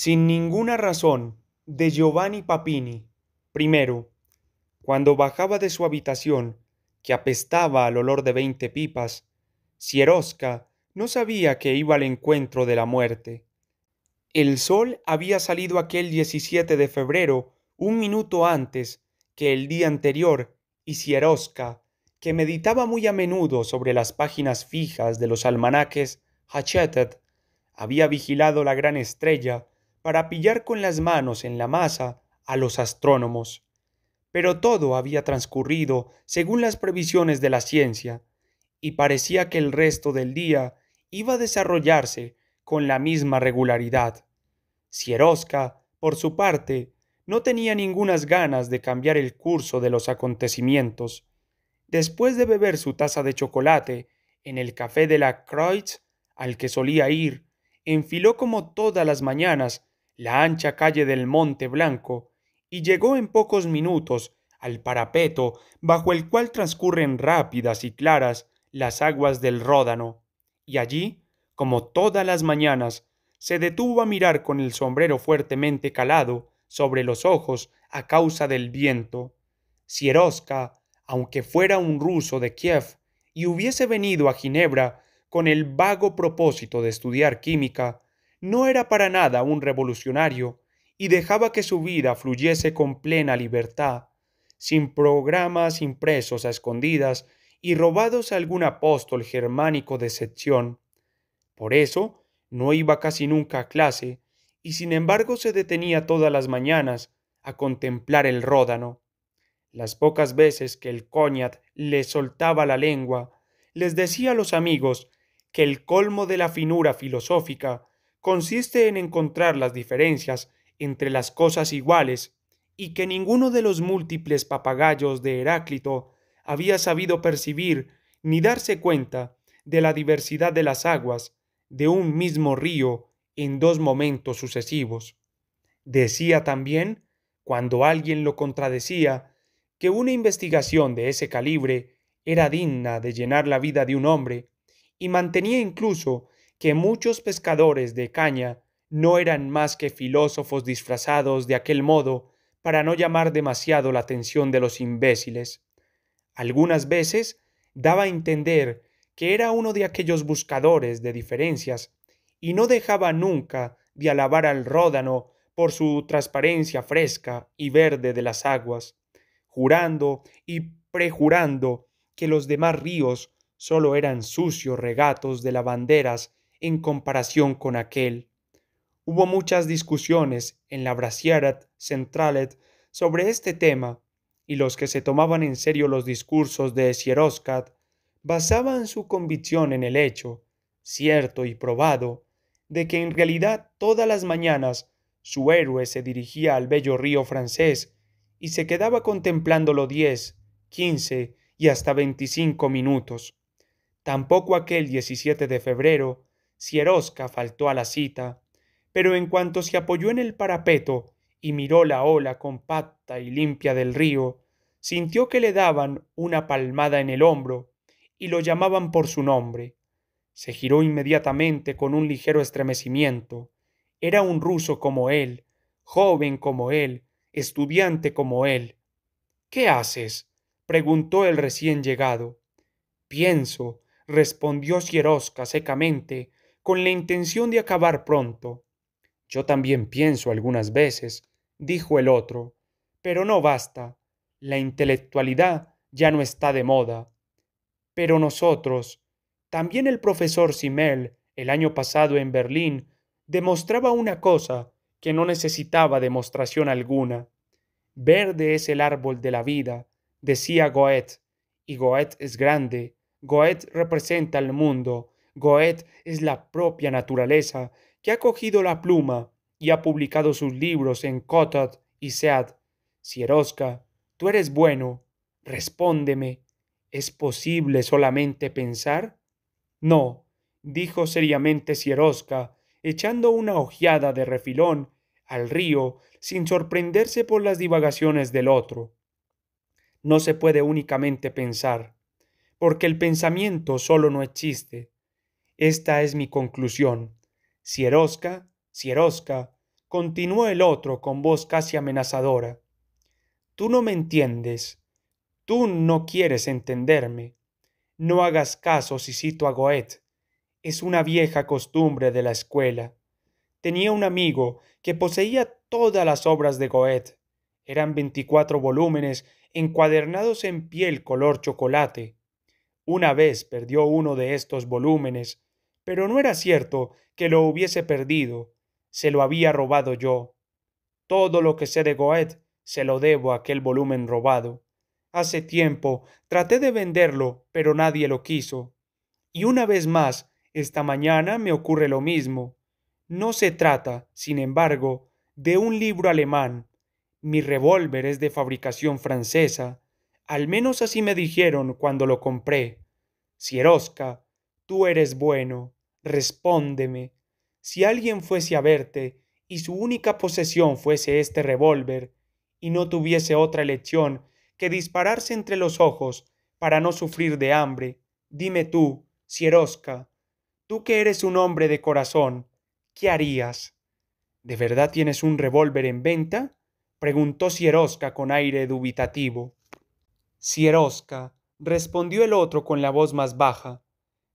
Sin ninguna razón, de Giovanni Papini. Primero, cuando bajaba de su habitación, que apestaba al olor de veinte pipas, Sierosca no sabía que iba al encuentro de la muerte. El sol había salido aquel 17 de febrero, un minuto antes que el día anterior, y Sierosca, que meditaba muy a menudo sobre las páginas fijas de los almanaques Hachetet, había vigilado la gran estrella para pillar con las manos en la masa a los astrónomos. Pero todo había transcurrido según las previsiones de la ciencia, y parecía que el resto del día iba a desarrollarse con la misma regularidad. Sieroska, por su parte, no tenía ningunas ganas de cambiar el curso de los acontecimientos. Después de beber su taza de chocolate en el café de la Kreutz, al que solía ir, enfiló como todas las mañanas la ancha calle del Monte Blanco y llegó en pocos minutos al parapeto bajo el cual transcurren rápidas y claras las aguas del Ródano, y allí, como todas las mañanas, se detuvo a mirar con el sombrero fuertemente calado sobre los ojos a causa del viento. Sierosca, aunque fuera un ruso de Kiev y hubiese venido a Ginebra con el vago propósito de estudiar química, no era para nada un revolucionario y dejaba que su vida fluyese con plena libertad, sin programas impresos a escondidas y robados a algún apóstol germánico de excepción. Por eso no iba casi nunca a clase, y sin embargo se detenía todas las mañanas a contemplar el ródano. Las pocas veces que el coñat le soltaba la lengua, les decía a los amigos que el colmo de la finura filosófica consiste en encontrar las diferencias entre las cosas iguales y que ninguno de los múltiples papagayos de Heráclito había sabido percibir ni darse cuenta de la diversidad de las aguas de un mismo río en dos momentos sucesivos. Decía también, cuando alguien lo contradecía, que una investigación de ese calibre era digna de llenar la vida de un hombre, y mantenía incluso que muchos pescadores de caña no eran más que filósofos disfrazados de aquel modo para no llamar demasiado la atención de los imbéciles. Algunas veces daba a entender que era uno de aquellos buscadores de diferencias, y no dejaba nunca de alabar al ródano por su transparencia fresca y verde de las aguas, jurando y prejurando que los demás ríos sólo eran sucios regatos de lavanderas en comparación con aquel. Hubo muchas discusiones en la Brasierat Centralet sobre este tema, y los que se tomaban en serio los discursos de Sieroscat basaban su convicción en el hecho, cierto y probado, de que en realidad todas las mañanas su héroe se dirigía al bello río francés y se quedaba contemplándolo diez, quince y hasta veinticinco minutos. Tampoco aquel 17 de febrero Sieroska faltó a la cita, pero en cuanto se apoyó en el parapeto y miró la ola compacta y limpia del río, sintió que le daban una palmada en el hombro y lo llamaban por su nombre. Se giró inmediatamente con un ligero estremecimiento. Era un ruso como él, joven como él, estudiante como él. ¿Qué haces? preguntó el recién llegado. Pienso, respondió Sieroska secamente, con la intención de acabar pronto. Yo también pienso algunas veces, dijo el otro, pero no basta. La intelectualidad ya no está de moda. Pero nosotros, también el profesor Simmel, el año pasado en Berlín, demostraba una cosa que no necesitaba demostración alguna. Verde es el árbol de la vida, decía Goethe, y Goethe es grande, Goethe representa al mundo, Goethe es la propia naturaleza que ha cogido la pluma y ha publicado sus libros en Kotad y Sead. Sieroska, tú eres bueno, respóndeme, ¿es posible solamente pensar? No, dijo seriamente Sieroska, echando una ojeada de refilón al río sin sorprenderse por las divagaciones del otro. No se puede únicamente pensar, porque el pensamiento solo no existe. Esta es mi conclusión. Sierosca, Sierosca, continuó el otro con voz casi amenazadora. Tú no me entiendes. Tú no quieres entenderme. No hagas caso si cito a Goethe. Es una vieja costumbre de la escuela. Tenía un amigo que poseía todas las obras de Goethe. Eran veinticuatro volúmenes encuadernados en piel color chocolate. Una vez perdió uno de estos volúmenes pero no era cierto que lo hubiese perdido, se lo había robado yo. Todo lo que sé de Goethe se lo debo a aquel volumen robado. Hace tiempo traté de venderlo, pero nadie lo quiso. Y una vez más, esta mañana me ocurre lo mismo. No se trata, sin embargo, de un libro alemán. Mi revólver es de fabricación francesa. Al menos así me dijeron cuando lo compré. Sierosca, tú eres bueno. Respóndeme, si alguien fuese a verte y su única posesión fuese este revólver, y no tuviese otra elección que dispararse entre los ojos para no sufrir de hambre, dime tú, Sieroska, tú que eres un hombre de corazón, ¿qué harías? ¿De verdad tienes un revólver en venta? preguntó Sierosca con aire dubitativo. Sierosca, respondió el otro con la voz más baja,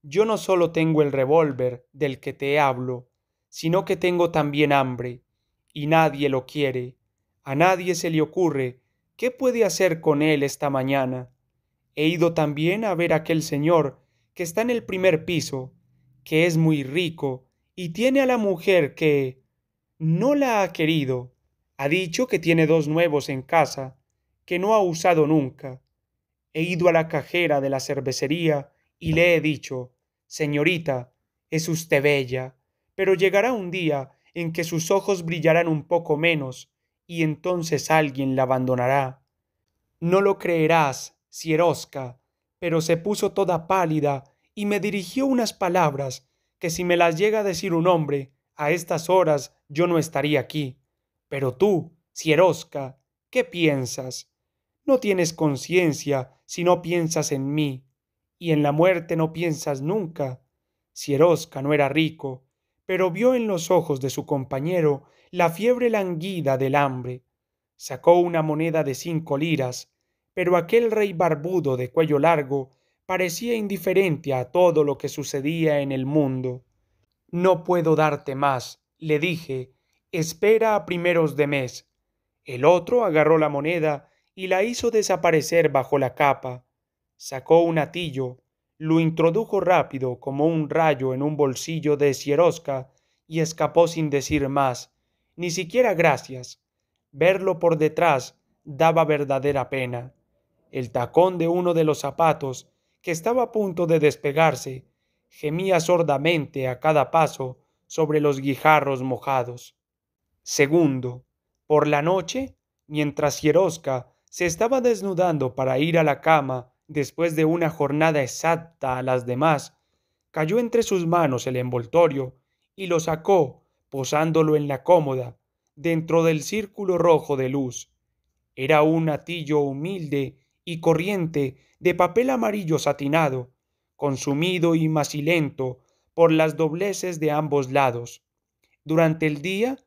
yo no solo tengo el revólver del que te hablo, sino que tengo también hambre, y nadie lo quiere. A nadie se le ocurre qué puede hacer con él esta mañana. He ido también a ver a aquel señor que está en el primer piso, que es muy rico, y tiene a la mujer que no la ha querido. Ha dicho que tiene dos nuevos en casa, que no ha usado nunca. He ido a la cajera de la cervecería, y le he dicho, Señorita, es usted bella, pero llegará un día en que sus ojos brillarán un poco menos, y entonces alguien la abandonará. No lo creerás, Sierosca, pero se puso toda pálida y me dirigió unas palabras que si me las llega a decir un hombre, a estas horas yo no estaría aquí. Pero tú, Sierosca, ¿qué piensas? No tienes conciencia si no piensas en mí y en la muerte no piensas nunca. Sierosca no era rico, pero vio en los ojos de su compañero la fiebre languida del hambre. Sacó una moneda de cinco liras, pero aquel rey barbudo de cuello largo parecía indiferente a todo lo que sucedía en el mundo. No puedo darte más, le dije, espera a primeros de mes. El otro agarró la moneda y la hizo desaparecer bajo la capa. Sacó un atillo, lo introdujo rápido como un rayo en un bolsillo de Sierosca y escapó sin decir más, ni siquiera gracias. Verlo por detrás daba verdadera pena. El tacón de uno de los zapatos, que estaba a punto de despegarse, gemía sordamente a cada paso sobre los guijarros mojados. Segundo, por la noche, mientras Sierosca se estaba desnudando para ir a la cama después de una jornada exacta a las demás, cayó entre sus manos el envoltorio y lo sacó, posándolo en la cómoda, dentro del círculo rojo de luz. Era un atillo humilde y corriente de papel amarillo satinado, consumido y macilento por las dobleces de ambos lados. Durante el día,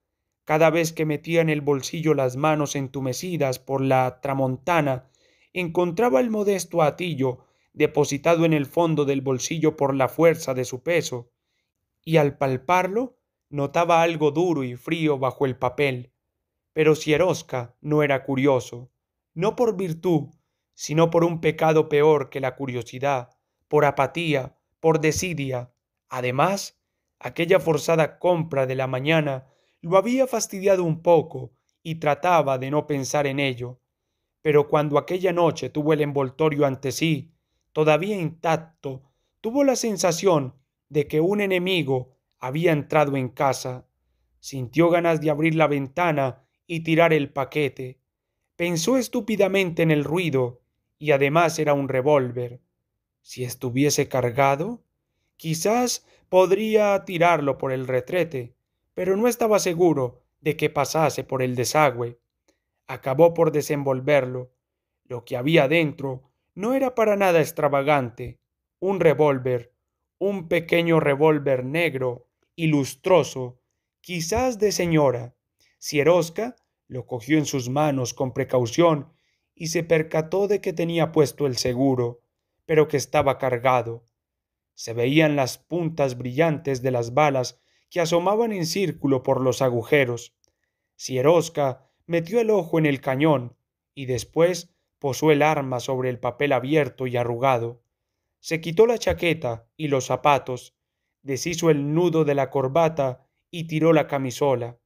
cada vez que metía en el bolsillo las manos entumecidas por la tramontana encontraba el modesto atillo depositado en el fondo del bolsillo por la fuerza de su peso, y al palparlo notaba algo duro y frío bajo el papel. Pero Sierosca no era curioso, no por virtud, sino por un pecado peor que la curiosidad, por apatía, por desidia. Además, aquella forzada compra de la mañana lo había fastidiado un poco y trataba de no pensar en ello. Pero cuando aquella noche tuvo el envoltorio ante sí, todavía intacto, tuvo la sensación de que un enemigo había entrado en casa. Sintió ganas de abrir la ventana y tirar el paquete. Pensó estúpidamente en el ruido, y además era un revólver. Si estuviese cargado, quizás podría tirarlo por el retrete, pero no estaba seguro de que pasase por el desagüe acabó por desenvolverlo. Lo que había dentro no era para nada extravagante. Un revólver, un pequeño revólver negro y lustroso, quizás de señora. Sierosca lo cogió en sus manos con precaución y se percató de que tenía puesto el seguro, pero que estaba cargado. Se veían las puntas brillantes de las balas que asomaban en círculo por los agujeros. Sierosca metió el ojo en el cañón y después posó el arma sobre el papel abierto y arrugado. Se quitó la chaqueta y los zapatos, deshizo el nudo de la corbata y tiró la camisola.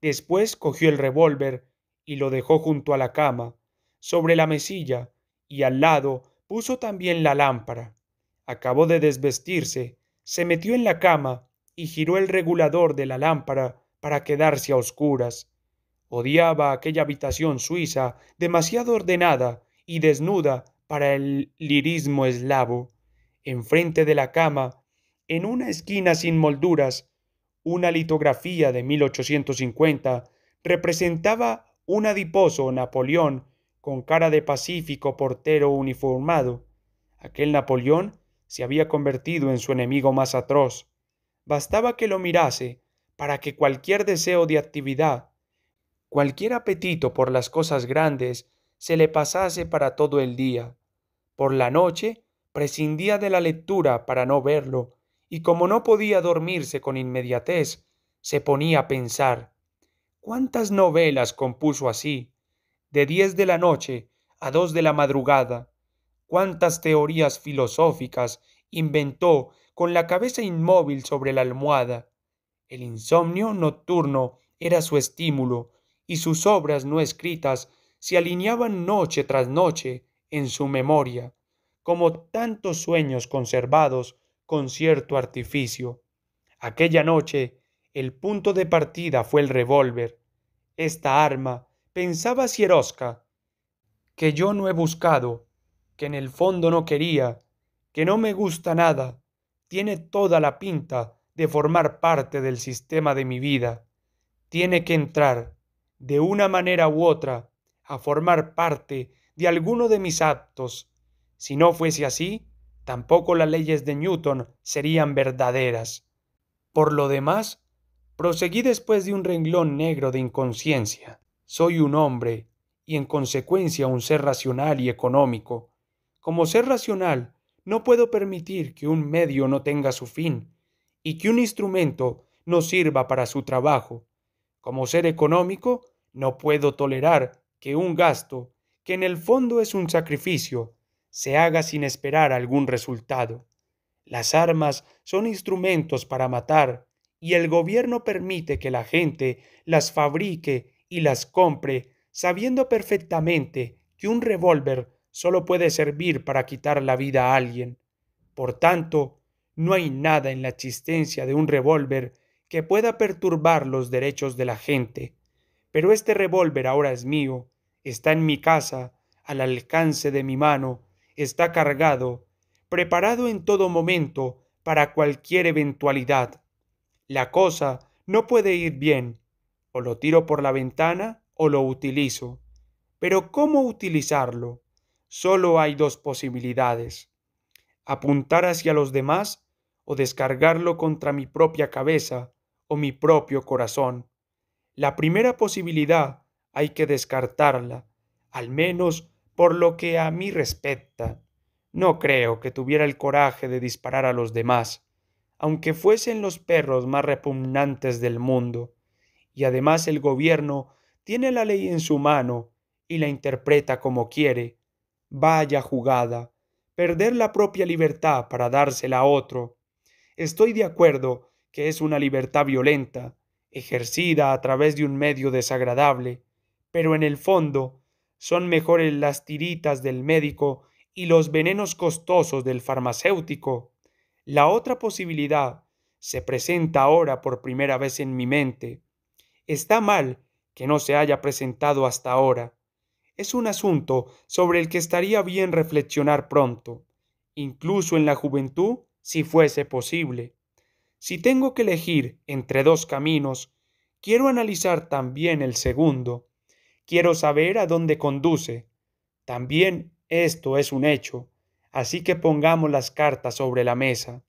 Después cogió el revólver y lo dejó junto a la cama, sobre la mesilla, y al lado puso también la lámpara. Acabó de desvestirse, se metió en la cama y giró el regulador de la lámpara para quedarse a oscuras. Odiaba aquella habitación suiza demasiado ordenada y desnuda para el lirismo eslavo. Enfrente de la cama, en una esquina sin molduras, una litografía de 1850 representaba un adiposo Napoleón con cara de pacífico portero uniformado. Aquel Napoleón se había convertido en su enemigo más atroz. Bastaba que lo mirase para que cualquier deseo de actividad cualquier apetito por las cosas grandes se le pasase para todo el día. Por la noche prescindía de la lectura para no verlo, y como no podía dormirse con inmediatez, se ponía a pensar. ¿Cuántas novelas compuso así? De diez de la noche a dos de la madrugada. ¿Cuántas teorías filosóficas inventó con la cabeza inmóvil sobre la almohada? El insomnio nocturno era su estímulo, y sus obras no escritas se alineaban noche tras noche en su memoria, como tantos sueños conservados con cierto artificio. Aquella noche, el punto de partida fue el revólver. Esta arma, pensaba Sierosca, que yo no he buscado, que en el fondo no quería, que no me gusta nada, tiene toda la pinta de formar parte del sistema de mi vida. Tiene que entrar, de una manera u otra, a formar parte de alguno de mis actos. Si no fuese así, tampoco las leyes de Newton serían verdaderas. Por lo demás, proseguí después de un renglón negro de inconsciencia. Soy un hombre, y en consecuencia un ser racional y económico. Como ser racional, no puedo permitir que un medio no tenga su fin, y que un instrumento no sirva para su trabajo. Como ser económico, no puedo tolerar que un gasto, que en el fondo es un sacrificio, se haga sin esperar algún resultado. Las armas son instrumentos para matar, y el gobierno permite que la gente las fabrique y las compre, sabiendo perfectamente que un revólver solo puede servir para quitar la vida a alguien. Por tanto, no hay nada en la existencia de un revólver que pueda perturbar los derechos de la gente. Pero este revólver ahora es mío, está en mi casa, al alcance de mi mano, está cargado, preparado en todo momento para cualquier eventualidad. La cosa no puede ir bien, o lo tiro por la ventana o lo utilizo. Pero ¿cómo utilizarlo? Solo hay dos posibilidades. Apuntar hacia los demás o descargarlo contra mi propia cabeza, o mi propio corazón. La primera posibilidad hay que descartarla, al menos por lo que a mí respecta. No creo que tuviera el coraje de disparar a los demás, aunque fuesen los perros más repugnantes del mundo. Y además el gobierno tiene la ley en su mano y la interpreta como quiere. Vaya jugada, perder la propia libertad para dársela a otro. Estoy de acuerdo que es una libertad violenta, ejercida a través de un medio desagradable, pero en el fondo son mejores las tiritas del médico y los venenos costosos del farmacéutico. La otra posibilidad se presenta ahora por primera vez en mi mente. Está mal que no se haya presentado hasta ahora. Es un asunto sobre el que estaría bien reflexionar pronto, incluso en la juventud, si fuese posible. Si tengo que elegir entre dos caminos, quiero analizar también el segundo, quiero saber a dónde conduce. También esto es un hecho, así que pongamos las cartas sobre la mesa.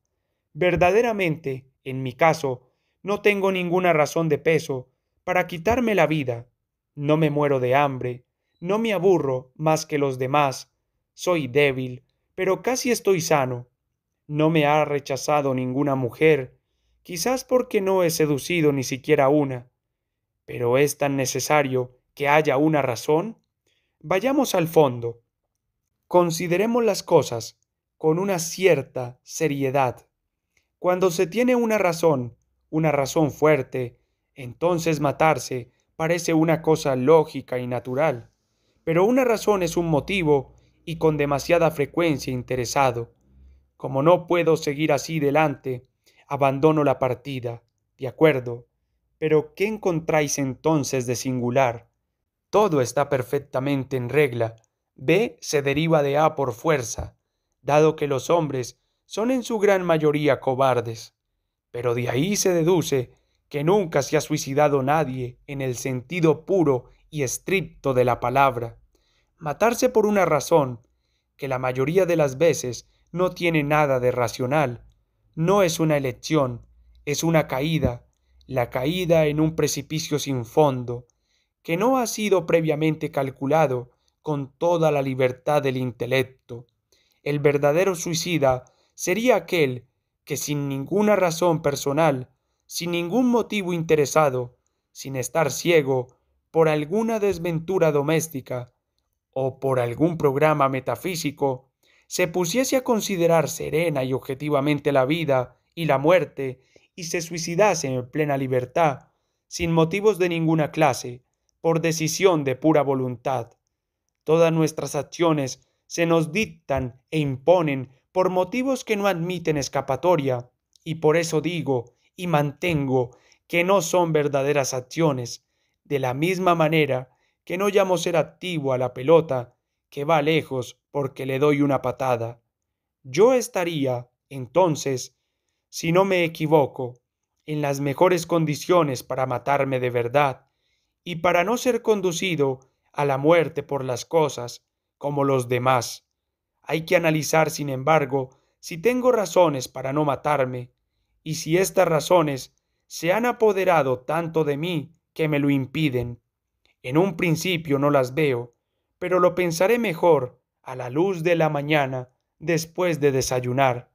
Verdaderamente, en mi caso, no tengo ninguna razón de peso para quitarme la vida. No me muero de hambre, no me aburro más que los demás, soy débil, pero casi estoy sano. No me ha rechazado ninguna mujer, quizás porque no he seducido ni siquiera una. Pero es tan necesario que haya una razón. Vayamos al fondo. Consideremos las cosas con una cierta seriedad. Cuando se tiene una razón, una razón fuerte, entonces matarse parece una cosa lógica y natural. Pero una razón es un motivo y con demasiada frecuencia interesado. Como no puedo seguir así delante, Abandono la partida, de acuerdo, pero ¿qué encontráis entonces de singular? Todo está perfectamente en regla. B se deriva de A por fuerza, dado que los hombres son en su gran mayoría cobardes. Pero de ahí se deduce que nunca se ha suicidado nadie en el sentido puro y estricto de la palabra. Matarse por una razón, que la mayoría de las veces no tiene nada de racional, no es una elección, es una caída, la caída en un precipicio sin fondo, que no ha sido previamente calculado con toda la libertad del intelecto. El verdadero suicida sería aquel que sin ninguna razón personal, sin ningún motivo interesado, sin estar ciego por alguna desventura doméstica o por algún programa metafísico, se pusiese a considerar serena y objetivamente la vida y la muerte, y se suicidase en plena libertad, sin motivos de ninguna clase, por decisión de pura voluntad. Todas nuestras acciones se nos dictan e imponen por motivos que no admiten escapatoria, y por eso digo y mantengo que no son verdaderas acciones, de la misma manera que no llamo ser activo a la pelota, que va lejos porque le doy una patada. Yo estaría, entonces, si no me equivoco, en las mejores condiciones para matarme de verdad y para no ser conducido a la muerte por las cosas como los demás. Hay que analizar, sin embargo, si tengo razones para no matarme y si estas razones se han apoderado tanto de mí que me lo impiden. En un principio no las veo, pero lo pensaré mejor a la luz de la mañana, después de desayunar.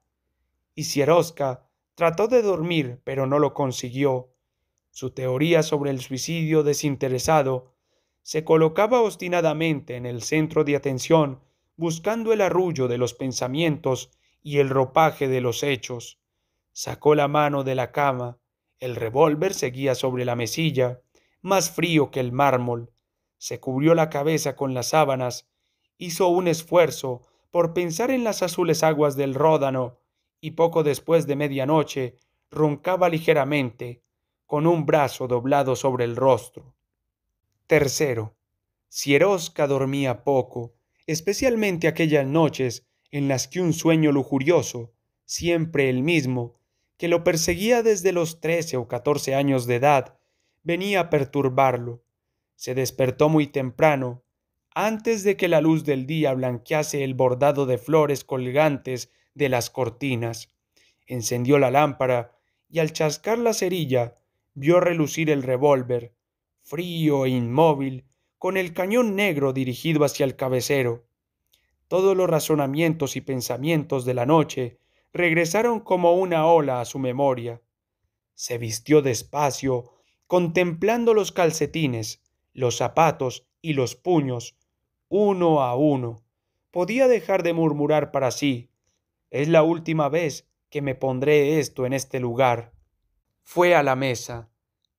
Y Sieroska trató de dormir, pero no lo consiguió. Su teoría sobre el suicidio desinteresado se colocaba obstinadamente en el centro de atención, buscando el arrullo de los pensamientos y el ropaje de los hechos. Sacó la mano de la cama, el revólver seguía sobre la mesilla, más frío que el mármol se cubrió la cabeza con las sábanas, hizo un esfuerzo por pensar en las azules aguas del Ródano, y poco después de medianoche roncaba ligeramente, con un brazo doblado sobre el rostro. Tercero, Sierosca dormía poco, especialmente aquellas noches en las que un sueño lujurioso, siempre el mismo, que lo perseguía desde los trece o catorce años de edad, venía a perturbarlo. Se despertó muy temprano, antes de que la luz del día blanquease el bordado de flores colgantes de las cortinas. Encendió la lámpara y al chascar la cerilla vio relucir el revólver, frío e inmóvil, con el cañón negro dirigido hacia el cabecero. Todos los razonamientos y pensamientos de la noche regresaron como una ola a su memoria. Se vistió despacio, contemplando los calcetines, los zapatos y los puños, uno a uno. Podía dejar de murmurar para sí. Es la última vez que me pondré esto en este lugar. Fue a la mesa,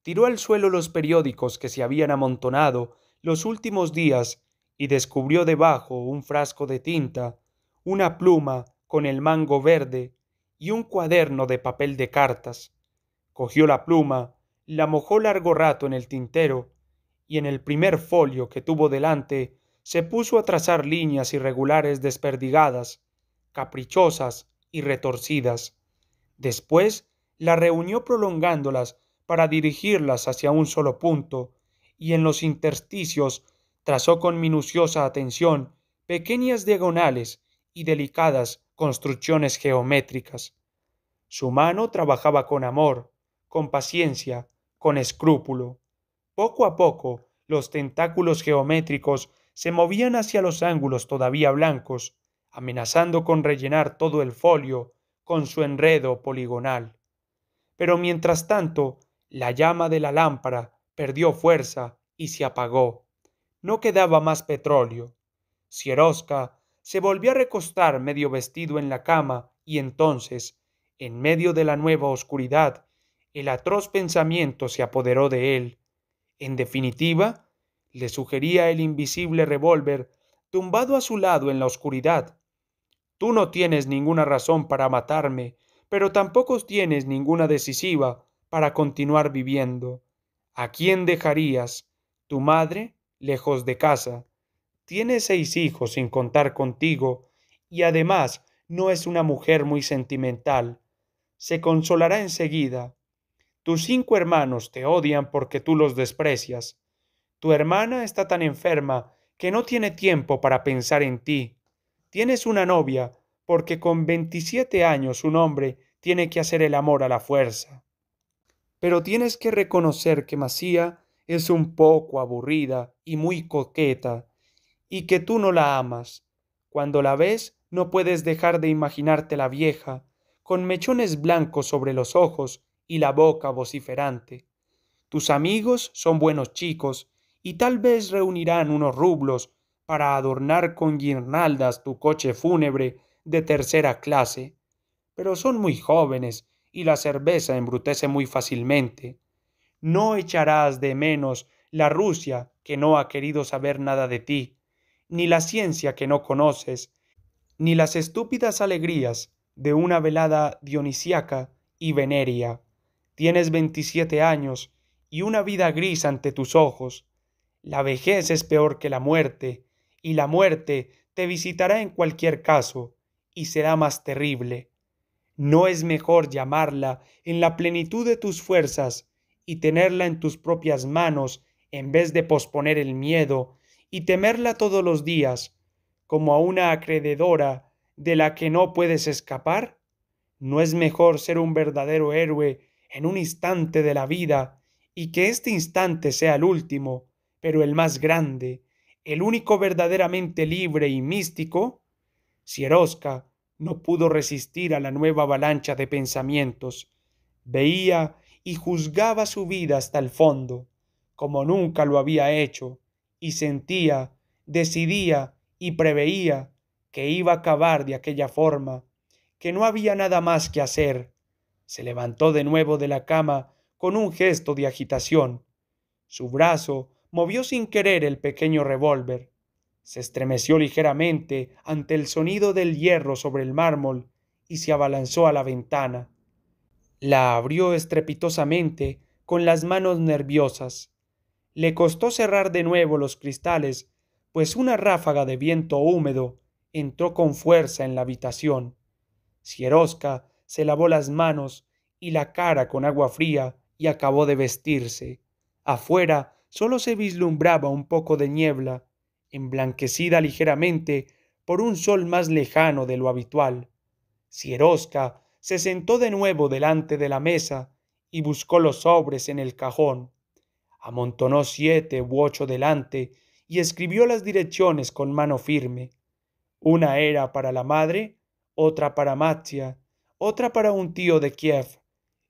tiró al suelo los periódicos que se habían amontonado los últimos días y descubrió debajo un frasco de tinta, una pluma con el mango verde y un cuaderno de papel de cartas. Cogió la pluma, la mojó largo rato en el tintero y en el primer folio que tuvo delante se puso a trazar líneas irregulares desperdigadas, caprichosas y retorcidas. Después la reunió prolongándolas para dirigirlas hacia un solo punto, y en los intersticios trazó con minuciosa atención pequeñas diagonales y delicadas construcciones geométricas. Su mano trabajaba con amor, con paciencia, con escrúpulo. Poco a poco, los tentáculos geométricos se movían hacia los ángulos todavía blancos, amenazando con rellenar todo el folio con su enredo poligonal. Pero mientras tanto, la llama de la lámpara perdió fuerza y se apagó. No quedaba más petróleo. Sierosca se volvió a recostar medio vestido en la cama y entonces, en medio de la nueva oscuridad, el atroz pensamiento se apoderó de él en definitiva, le sugería el invisible revólver tumbado a su lado en la oscuridad. Tú no tienes ninguna razón para matarme, pero tampoco tienes ninguna decisiva para continuar viviendo. ¿A quién dejarías? Tu madre, lejos de casa. Tiene seis hijos sin contar contigo, y además no es una mujer muy sentimental. Se consolará enseguida. Tus cinco hermanos te odian porque tú los desprecias. Tu hermana está tan enferma que no tiene tiempo para pensar en ti. Tienes una novia porque con veintisiete años un hombre tiene que hacer el amor a la fuerza. Pero tienes que reconocer que Macía es un poco aburrida y muy coqueta, y que tú no la amas. Cuando la ves, no puedes dejar de imaginarte la vieja, con mechones blancos sobre los ojos y la boca vociferante. Tus amigos son buenos chicos y tal vez reunirán unos rublos para adornar con guirnaldas tu coche fúnebre de tercera clase, pero son muy jóvenes y la cerveza embrutece muy fácilmente. No echarás de menos la Rusia que no ha querido saber nada de ti, ni la ciencia que no conoces, ni las estúpidas alegrías de una velada dionisíaca y veneria. Tienes veintisiete años y una vida gris ante tus ojos. La vejez es peor que la muerte, y la muerte te visitará en cualquier caso, y será más terrible. ¿No es mejor llamarla en la plenitud de tus fuerzas y tenerla en tus propias manos en vez de posponer el miedo y temerla todos los días, como a una acreedora de la que no puedes escapar? ¿No es mejor ser un verdadero héroe en un instante de la vida y que este instante sea el último, pero el más grande, el único verdaderamente libre y místico, Sierosca no pudo resistir a la nueva avalancha de pensamientos. Veía y juzgaba su vida hasta el fondo, como nunca lo había hecho, y sentía, decidía y preveía que iba a acabar de aquella forma, que no había nada más que hacer, se levantó de nuevo de la cama con un gesto de agitación. Su brazo movió sin querer el pequeño revólver. Se estremeció ligeramente ante el sonido del hierro sobre el mármol y se abalanzó a la ventana. La abrió estrepitosamente con las manos nerviosas. Le costó cerrar de nuevo los cristales, pues una ráfaga de viento húmedo entró con fuerza en la habitación. Sierosca se lavó las manos y la cara con agua fría y acabó de vestirse. Afuera solo se vislumbraba un poco de niebla, emblanquecida ligeramente por un sol más lejano de lo habitual. Sierosca se sentó de nuevo delante de la mesa y buscó los sobres en el cajón. Amontonó siete u ocho delante y escribió las direcciones con mano firme. Una era para la madre, otra para Matia otra para un tío de Kiev,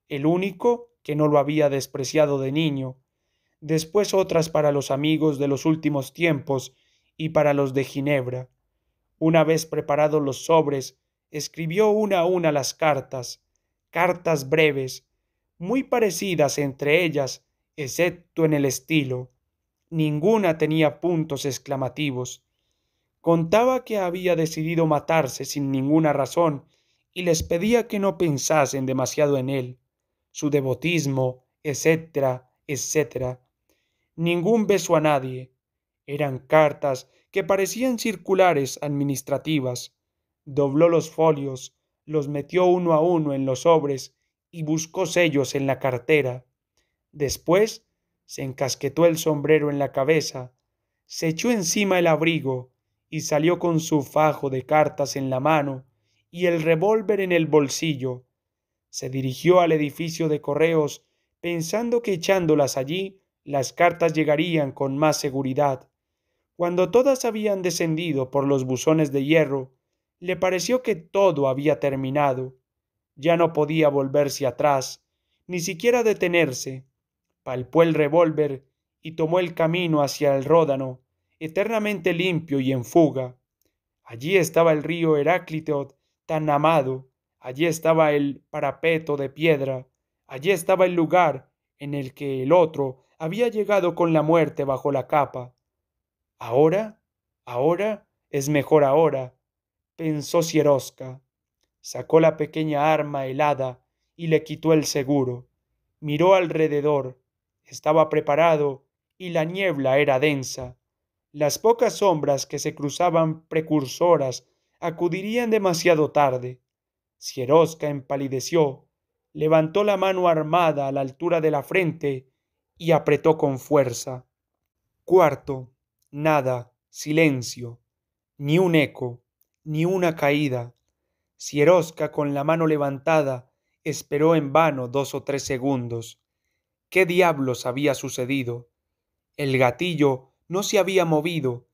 el único que no lo había despreciado de niño, después otras para los amigos de los últimos tiempos y para los de Ginebra. Una vez preparados los sobres, escribió una a una las cartas, cartas breves, muy parecidas entre ellas, excepto en el estilo. Ninguna tenía puntos exclamativos. Contaba que había decidido matarse sin ninguna razón y les pedía que no pensasen demasiado en él, su devotismo, etcétera, etcétera. Ningún beso a nadie. Eran cartas que parecían circulares administrativas. Dobló los folios, los metió uno a uno en los sobres y buscó sellos en la cartera. Después se encasquetó el sombrero en la cabeza, se echó encima el abrigo y salió con su fajo de cartas en la mano y el revólver en el bolsillo. Se dirigió al edificio de correos, pensando que echándolas allí, las cartas llegarían con más seguridad. Cuando todas habían descendido por los buzones de hierro, le pareció que todo había terminado. Ya no podía volverse atrás, ni siquiera detenerse. Palpó el revólver y tomó el camino hacia el Ródano, eternamente limpio y en fuga. Allí estaba el río tan amado. Allí estaba el parapeto de piedra, allí estaba el lugar en el que el otro había llegado con la muerte bajo la capa. Ahora, ahora, es mejor ahora, pensó Sieroska. Sacó la pequeña arma helada y le quitó el seguro. Miró alrededor. Estaba preparado y la niebla era densa. Las pocas sombras que se cruzaban precursoras acudirían demasiado tarde. Sierosca empalideció, levantó la mano armada a la altura de la frente y apretó con fuerza. Cuarto, nada, silencio, ni un eco, ni una caída. Sierosca, con la mano levantada, esperó en vano dos o tres segundos. ¿Qué diablos había sucedido? El gatillo no se había movido,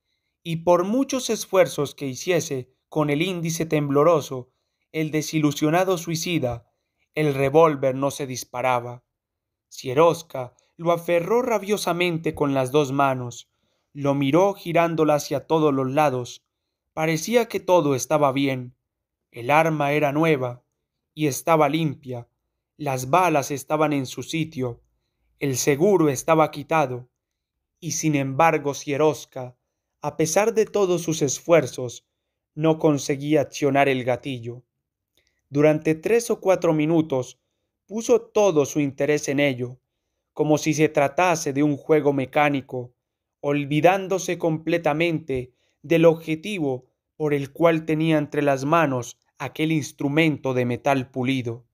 y por muchos esfuerzos que hiciese, con el índice tembloroso, el desilusionado suicida, el revólver no se disparaba. Sierosca lo aferró rabiosamente con las dos manos, lo miró girándola hacia todos los lados. Parecía que todo estaba bien. El arma era nueva y estaba limpia. Las balas estaban en su sitio. El seguro estaba quitado. Y sin embargo, Sierosca, a pesar de todos sus esfuerzos, no conseguía accionar el gatillo. Durante tres o cuatro minutos puso todo su interés en ello, como si se tratase de un juego mecánico, olvidándose completamente del objetivo por el cual tenía entre las manos aquel instrumento de metal pulido.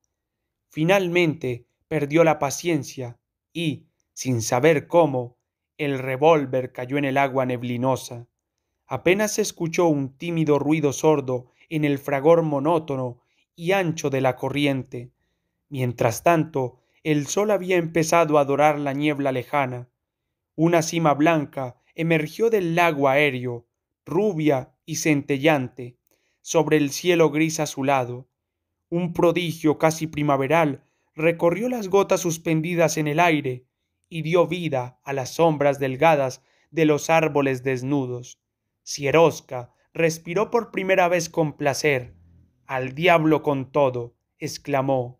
Finalmente perdió la paciencia y, sin saber cómo, el revólver cayó en el agua neblinosa. Apenas se escuchó un tímido ruido sordo en el fragor monótono y ancho de la corriente. Mientras tanto, el sol había empezado a dorar la niebla lejana. Una cima blanca emergió del lago aéreo, rubia y centellante, sobre el cielo gris azulado. Un prodigio casi primaveral recorrió las gotas suspendidas en el aire y dio vida a las sombras delgadas de los árboles desnudos. Sieroska respiró por primera vez con placer. Al diablo con todo, exclamó.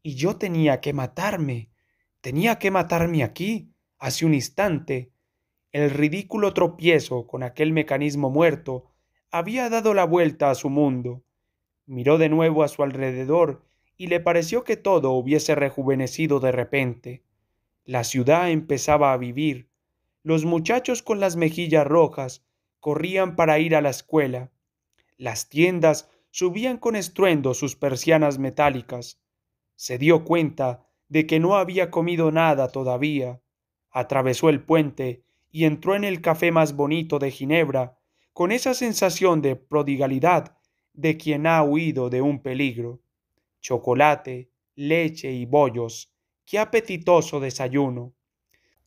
Y yo tenía que matarme. Tenía que matarme aquí, hace un instante. El ridículo tropiezo con aquel mecanismo muerto había dado la vuelta a su mundo. Miró de nuevo a su alrededor y le pareció que todo hubiese rejuvenecido de repente. La ciudad empezaba a vivir. Los muchachos con las mejillas rojas corrían para ir a la escuela. Las tiendas subían con estruendo sus persianas metálicas. Se dio cuenta de que no había comido nada todavía. Atravesó el puente y entró en el café más bonito de Ginebra, con esa sensación de prodigalidad de quien ha huido de un peligro. Chocolate, leche y bollos. Qué apetitoso desayuno.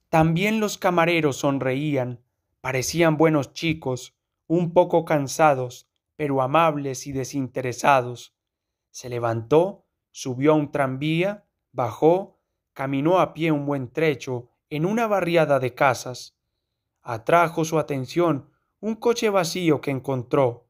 También los camareros sonreían Parecían buenos chicos, un poco cansados, pero amables y desinteresados. Se levantó, subió a un tranvía, bajó, caminó a pie un buen trecho en una barriada de casas. Atrajo su atención un coche vacío que encontró.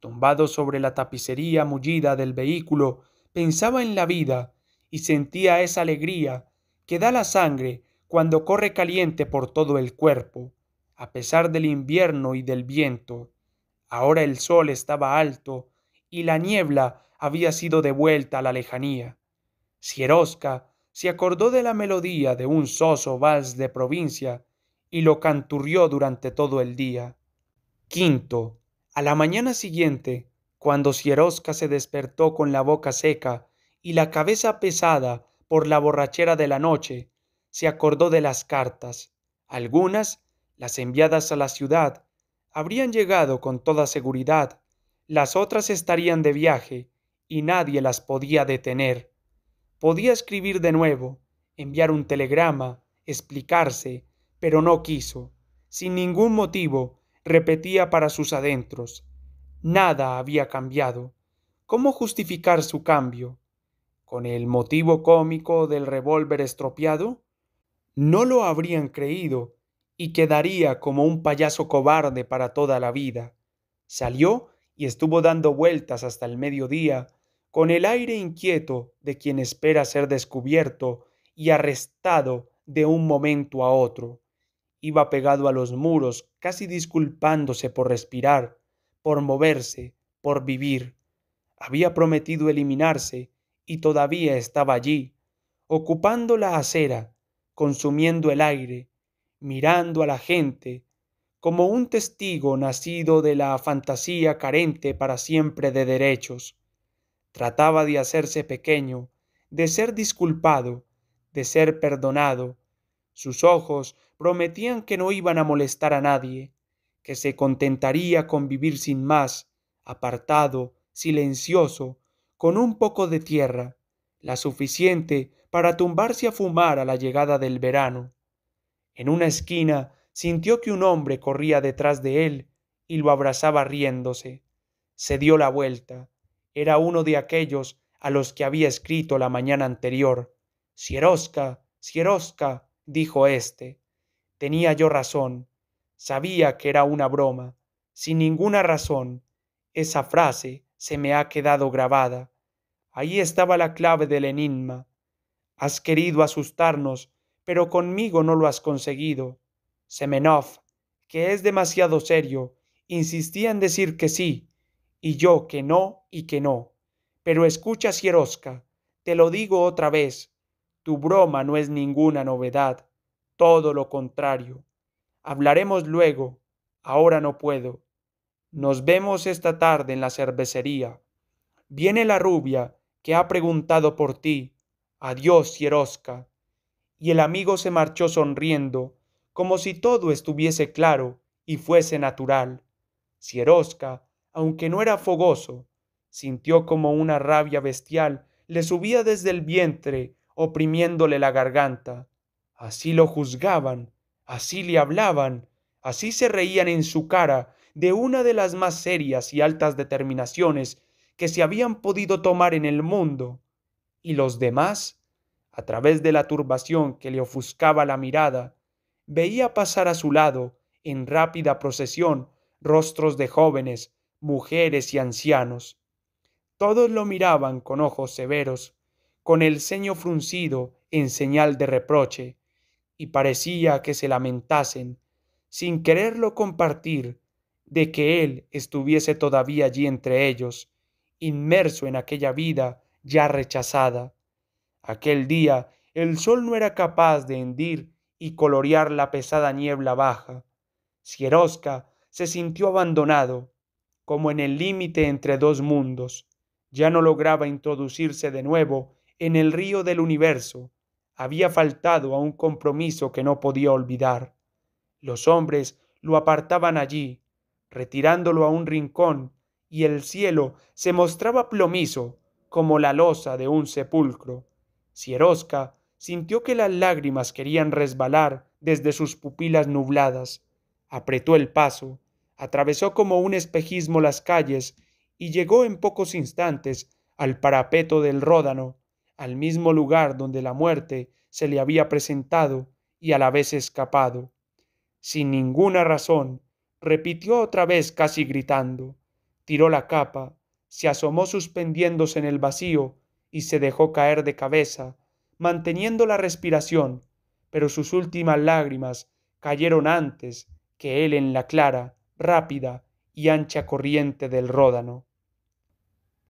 Tumbado sobre la tapicería mullida del vehículo, pensaba en la vida y sentía esa alegría que da la sangre cuando corre caliente por todo el cuerpo a pesar del invierno y del viento. Ahora el sol estaba alto y la niebla había sido devuelta a la lejanía. Sieroska se acordó de la melodía de un soso vals de provincia y lo canturrió durante todo el día. Quinto, a la mañana siguiente, cuando Sierosca se despertó con la boca seca y la cabeza pesada por la borrachera de la noche, se acordó de las cartas, algunas las enviadas a la ciudad habrían llegado con toda seguridad, las otras estarían de viaje y nadie las podía detener. Podía escribir de nuevo, enviar un telegrama, explicarse, pero no quiso. Sin ningún motivo, repetía para sus adentros. Nada había cambiado. ¿Cómo justificar su cambio? ¿Con el motivo cómico del revólver estropeado? No lo habrían creído y quedaría como un payaso cobarde para toda la vida. Salió y estuvo dando vueltas hasta el mediodía, con el aire inquieto de quien espera ser descubierto y arrestado de un momento a otro. Iba pegado a los muros, casi disculpándose por respirar, por moverse, por vivir. Había prometido eliminarse y todavía estaba allí, ocupando la acera, consumiendo el aire, mirando a la gente, como un testigo nacido de la fantasía carente para siempre de derechos. Trataba de hacerse pequeño, de ser disculpado, de ser perdonado. Sus ojos prometían que no iban a molestar a nadie, que se contentaría con vivir sin más, apartado, silencioso, con un poco de tierra, la suficiente para tumbarse a fumar a la llegada del verano. En una esquina sintió que un hombre corría detrás de él y lo abrazaba riéndose. Se dio la vuelta. Era uno de aquellos a los que había escrito la mañana anterior. Sierosca, Sierosca, dijo éste. Tenía yo razón. Sabía que era una broma. Sin ninguna razón. Esa frase se me ha quedado grabada. Ahí estaba la clave del enigma. Has querido asustarnos pero conmigo no lo has conseguido. Semenov, que es demasiado serio, insistía en decir que sí, y yo que no y que no. Pero escucha, Sierosca, te lo digo otra vez, tu broma no es ninguna novedad, todo lo contrario. Hablaremos luego, ahora no puedo. Nos vemos esta tarde en la cervecería. Viene la rubia que ha preguntado por ti. Adiós, Sierosca y el amigo se marchó sonriendo, como si todo estuviese claro y fuese natural. Sierosca, aunque no era fogoso, sintió como una rabia bestial le subía desde el vientre, oprimiéndole la garganta. Así lo juzgaban, así le hablaban, así se reían en su cara de una de las más serias y altas determinaciones que se habían podido tomar en el mundo. ¿Y los demás? A través de la turbación que le ofuscaba la mirada, veía pasar a su lado, en rápida procesión, rostros de jóvenes, mujeres y ancianos. Todos lo miraban con ojos severos, con el ceño fruncido en señal de reproche, y parecía que se lamentasen, sin quererlo compartir, de que él estuviese todavía allí entre ellos, inmerso en aquella vida ya rechazada. Aquel día el sol no era capaz de hendir y colorear la pesada niebla baja. Sierosca se sintió abandonado, como en el límite entre dos mundos. Ya no lograba introducirse de nuevo en el río del universo. Había faltado a un compromiso que no podía olvidar. Los hombres lo apartaban allí, retirándolo a un rincón, y el cielo se mostraba plomizo como la losa de un sepulcro. Sierosca sintió que las lágrimas querían resbalar desde sus pupilas nubladas. Apretó el paso, atravesó como un espejismo las calles y llegó en pocos instantes al parapeto del Ródano, al mismo lugar donde la muerte se le había presentado y a la vez escapado. Sin ninguna razón, repitió otra vez casi gritando, tiró la capa, se asomó suspendiéndose en el vacío y se dejó caer de cabeza manteniendo la respiración, pero sus últimas lágrimas cayeron antes que él en la clara, rápida y ancha corriente del Ródano.